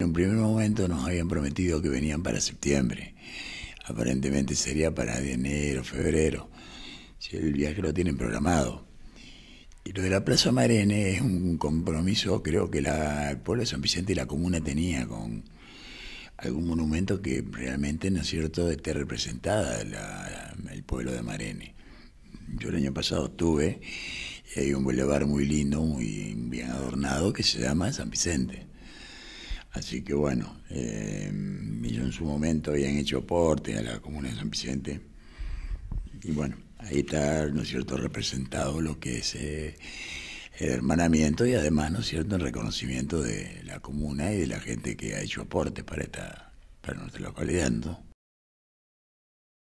En un primer momento nos habían prometido que venían para septiembre. Aparentemente sería para enero, febrero. Si el viaje lo tienen programado. Y lo de la Plaza Marene es un compromiso, creo que la, el pueblo de San Vicente y la comuna tenía con algún monumento que realmente, ¿no es cierto?, esté representada el pueblo de Marene. Yo el año pasado estuve y hay un bulevar muy lindo, muy bien adornado, que se llama San Vicente. Así que bueno, eh, en su momento habían hecho aporte a la comuna de San Vicente. Y bueno, ahí está, ¿no es cierto?, representado lo que es eh, el hermanamiento y además, ¿no es cierto?, el reconocimiento de la comuna y de la gente que ha hecho aporte para, esta, para nuestra localidad,